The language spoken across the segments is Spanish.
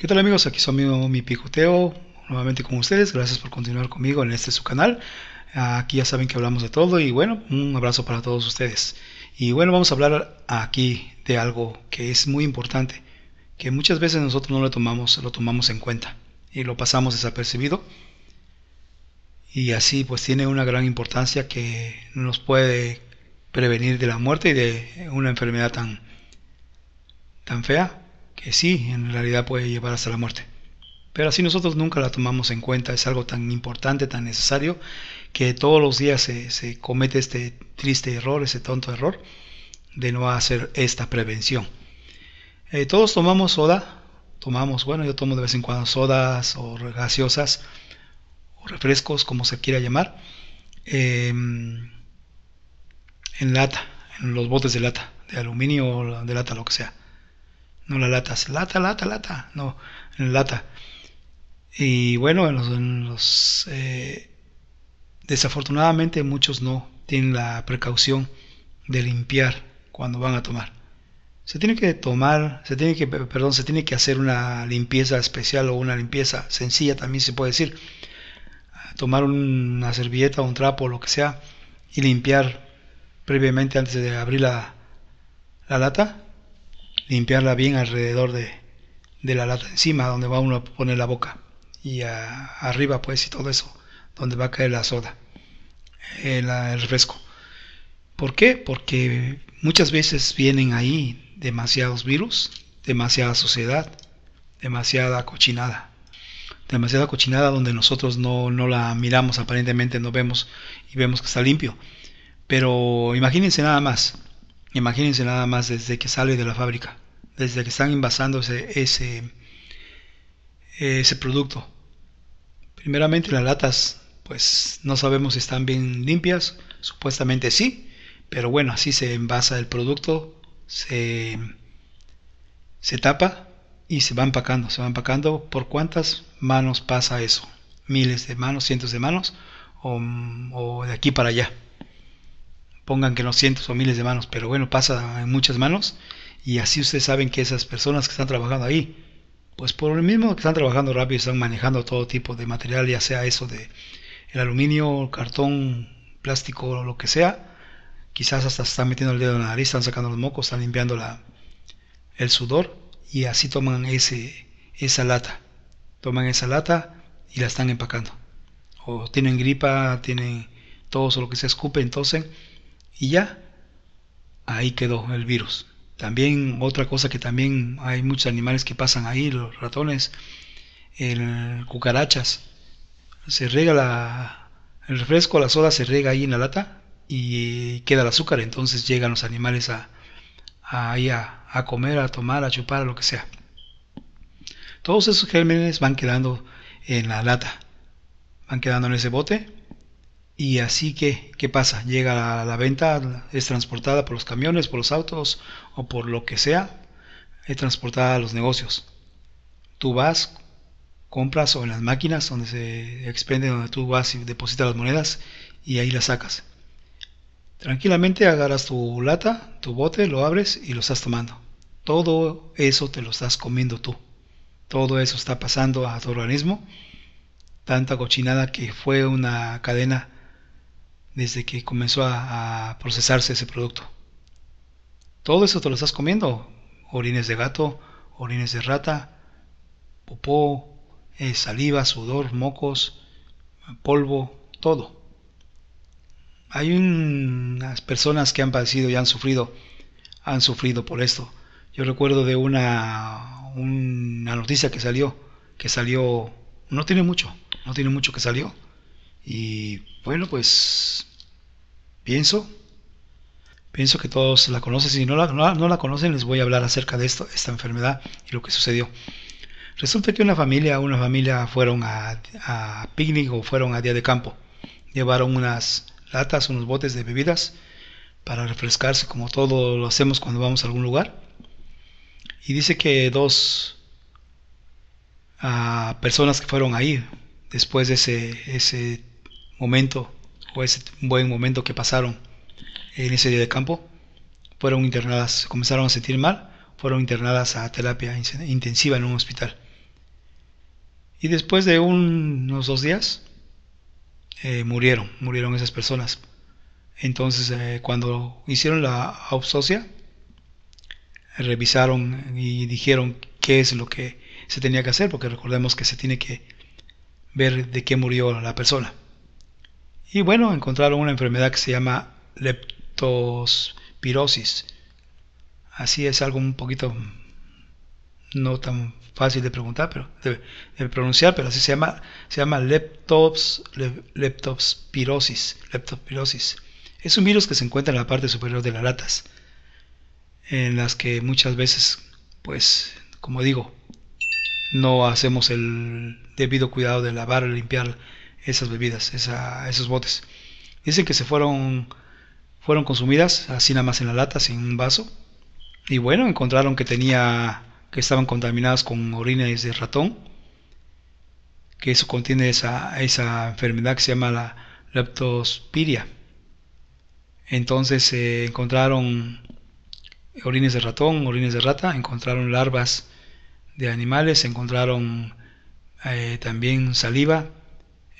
¿Qué tal amigos? Aquí su amigo Mi Picoteo, nuevamente con ustedes. Gracias por continuar conmigo en este su canal. Aquí ya saben que hablamos de todo y bueno, un abrazo para todos ustedes. Y bueno, vamos a hablar aquí de algo que es muy importante, que muchas veces nosotros no lo tomamos, lo tomamos en cuenta y lo pasamos desapercibido. Y así pues tiene una gran importancia que nos puede prevenir de la muerte y de una enfermedad tan, tan fea que sí, en realidad puede llevar hasta la muerte. Pero así nosotros nunca la tomamos en cuenta, es algo tan importante, tan necesario, que todos los días se, comete este triste error, ese tonto error, de no hacer esta prevención. Eh, todos tomamos soda, tomamos, bueno, yo tomo de vez en cuando sodas o gaseosas o refrescos, como se quiera llamar, em, en lata, en los botes de lata, de aluminio o de lata, lo que sea no la lata, lata, lata, lata, no, en lata. Y bueno, los, eh, desafortunadamente muchos no tienen la precaución de limpiar cuando van a tomar. Se tiene que tomar, se tiene que, perdón, se tiene que hacer una limpieza especial o una limpieza sencilla también se puede decir. Tomar una servilleta, un trapo, lo que sea, y limpiar previamente antes de abrir la, la lata limpiarla bien alrededor de, de la lata encima donde va uno a poner la boca y arriba pues y todo eso donde va a caer la soda el, refresco ¿por qué? porque muchas veces vienen ahí demasiados virus demasiada suciedad demasiada cochinada demasiada cochinada donde nosotros no, no la miramos aparentemente no vemos y vemos que está limpio pero imagínense nada más imagínense nada más desde que sale de la fábrica desde que están envasando ese, ese producto. Primeramente las latas, pues no sabemos si están bien limpias, supuestamente sí, pero bueno, así se envasa el producto, se, se tapa y se va empacando, se va empacando. ¿Por cuántas manos pasa eso? Miles de manos, cientos de manos o, o de aquí para allá pongan que no cientos o miles de manos, pero bueno, pasa en muchas manos y así ustedes saben que esas personas que están trabajando ahí, pues por lo mismo que están trabajando rápido, están manejando todo tipo de material, ya sea eso de el aluminio, cartón, plástico, o lo que sea, quizás hasta están metiendo el dedo en la nariz, están sacando los mocos, están limpiando la, el sudor y así toman ese, esa lata, toman esa lata y la están empacando. O tienen gripa, tienen todo lo que se escupe, entonces y ya, ahí quedó el virus. También otra cosa que también hay muchos animales que pasan ahí, los ratones, el cucarachas. Se rega el refresco, la soda se rega ahí en la lata y queda el azúcar. Entonces llegan los animales a, a, a comer, a tomar, a chupar, lo que sea. Todos esos gérmenes van quedando en la lata, van quedando en ese bote y así que, ¿qué pasa? Llega a la, venta, es transportada por los camiones, por los autos o por lo que sea, es transportada a los negocios. Tú vas, compras o en las máquinas donde se expende, donde tú vas y depositas las monedas y ahí las sacas. Tranquilamente agarras tu lata, tu bote, lo abres y lo estás tomando. Todo eso te lo estás comiendo tú. Todo eso está pasando a tu organismo. Tanta cochinada que fue una cadena desde que comenzó a, procesarse ese producto. Todo eso te lo estás comiendo. Orines de gato, orines de rata, popó, eh, saliva, sudor, mocos, polvo, todo. Hay unas personas que han padecido y han sufrido, han sufrido por esto. Yo recuerdo de una, una noticia que salió, que salió, no tiene mucho, no tiene mucho que salió. Y bueno, pues Pienso, pienso que todos la conocen. Si no la, no, la conocen, les voy a hablar acerca de esto, esta enfermedad y lo que sucedió. Resulta que una familia, una familia fueron a, a picnic o fueron a día de campo. Llevaron unas latas, unos botes de bebidas para refrescarse, como todo lo hacemos cuando vamos a algún lugar. Y dice que dos ah, personas que fueron ahí después de ese, ese momento o ese buen momento que pasaron en ese día de campo, fueron internadas, comenzaron a sentir mal, fueron internadas a terapia intensiva en un hospital. Y después de unos dos días, eh, murieron, murieron esas personas. Entonces, eh, cuando hicieron la autopsia, revisaron y dijeron qué es lo que se tenía que hacer, porque recordemos que se tiene que ver de qué murió la persona. Y bueno, encontraron una enfermedad que se llama leptospirosis. Así es algo un poquito no tan fácil de preguntar, pero de, pronunciar, pero así se llama, se llama leptospirosis, leptospirosis. Es un virus que se encuentra en la parte superior de las latas, en las que muchas veces, pues, como digo, no hacemos el debido cuidado de lavar, o limpiar esas bebidas, esos botes. Dicen que se fueron, fueron consumidas así nada más en la lata, sin un vaso. Y bueno, encontraron que tenía, que estaban contaminadas con orines de ratón, que eso contiene esa, enfermedad que se llama la leptospiria. Entonces eh, encontraron orines de ratón, orines de rata, encontraron larvas de animales, encontraron eh, también saliva,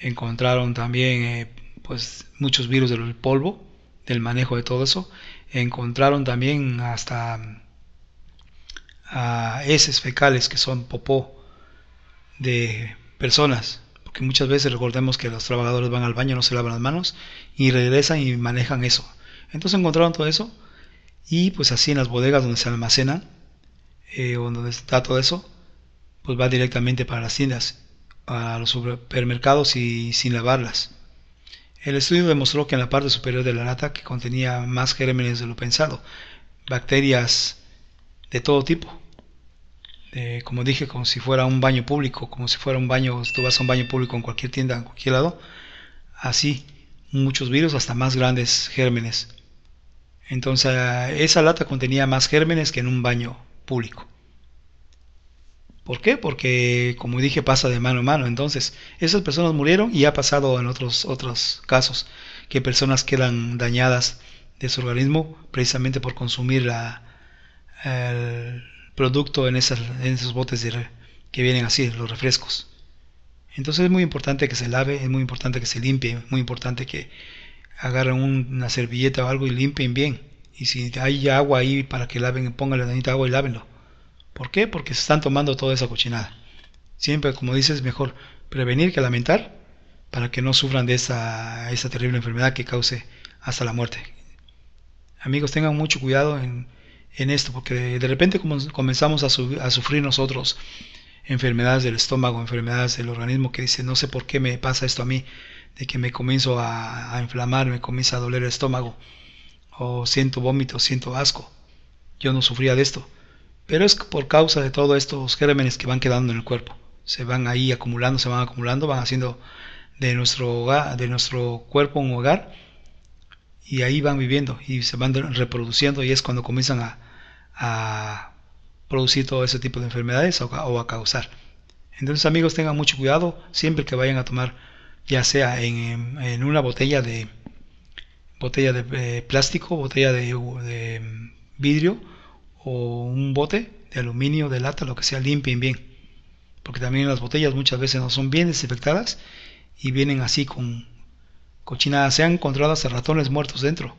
encontraron también eh, pues muchos virus del polvo, del manejo de todo eso, encontraron también hasta a ah, heces fecales que son popó de personas, porque muchas veces recordemos que los trabajadores van al baño, no se lavan las manos y regresan y manejan eso. Entonces encontraron todo eso y pues así en las bodegas donde se almacenan, eh, donde está todo eso, pues va directamente para las tiendas a los supermercados y sin lavarlas. El estudio demostró que en la parte superior de la lata, que contenía más gérmenes de lo pensado, bacterias de todo tipo, como dije, como si fuera un baño público, como si fuera un baño, si tú vas a un baño público en cualquier tienda, en cualquier lado, así, muchos virus, hasta más grandes gérmenes. Entonces, esa lata contenía más gérmenes que en un baño público. ¿Por qué? Porque, como dije, pasa de mano a mano. Entonces, esas personas murieron y ha pasado en otros, otros casos que personas quedan dañadas de su organismo precisamente por consumir la, el producto en, en esos botes que vienen así, los refrescos. Entonces es muy importante que se lave, es muy importante que se limpie, es muy importante que agarren una servilleta o algo y limpien bien. Y si hay agua ahí para que laven, pongan la agua y lávenlo. ¿Por qué? Porque se están tomando toda esa cochinada. Siempre, como dices, mejor prevenir que lamentar para que no sufran de esa, esa terrible enfermedad que cause hasta la muerte. Amigos, tengan mucho cuidado en, esto, porque de repente comenzamos a, sufrir nosotros enfermedades del estómago, enfermedades del organismo que dice, no sé por qué me pasa esto a mí, de que me comienzo a, a inflamar, me comienza a doler el estómago, o siento vómito, siento asco. Yo no sufría de esto pero es por causa de todos estos gérmenes que van quedando en el cuerpo. Se van ahí acumulando, se van acumulando, van haciendo de nuestro, de nuestro cuerpo un hogar y ahí van viviendo y se van reproduciendo y es cuando comienzan a, producir todo ese tipo de enfermedades o, a causar. Entonces amigos tengan mucho cuidado siempre que vayan a tomar ya sea en, una botella de botella de eh, plástico, botella de mm, vidrio o un bote de aluminio, de lata, lo que sea, limpien bien. Porque también las botellas muchas veces no son bien desinfectadas y vienen así con cochinadas. Se han encontrado hasta ratones muertos dentro.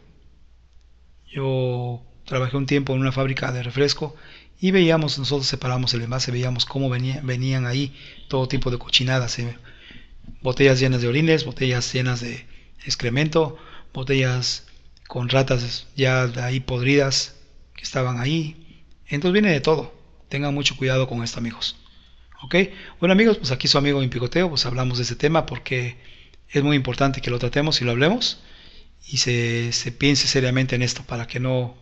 Yo trabajé un tiempo en una fábrica de refresco y veíamos, nosotros separamos el envase, veíamos cómo venían ahí todo tipo de cochinadas. Eh. Botellas llenas de orines, botellas llenas de excremento, botellas con ratas ya de ahí podridas, estaban ahí. Entonces viene de todo. Tengan mucho cuidado con esto, amigos. ¿Ok? Bueno, amigos, pues aquí su amigo en Picoteo, pues hablamos de este tema porque es muy importante que lo tratemos y lo hablemos y se, piense seriamente en esto para que no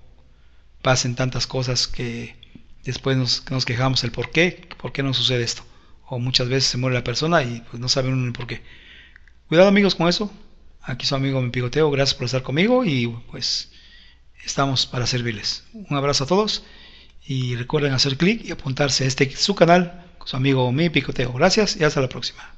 pasen tantas cosas que después nos, quejamos el por qué, por qué no sucede esto. O muchas veces se muere la persona y pues no saben uno el por qué. Cuidado amigos con eso. Aquí su amigo mi pigoteo. Gracias por estar conmigo y pues estamos para servirles. Un abrazo a todos y recuerden hacer clic y apuntarse a este su canal, su amigo Mi Picoteo. Gracias y hasta la próxima.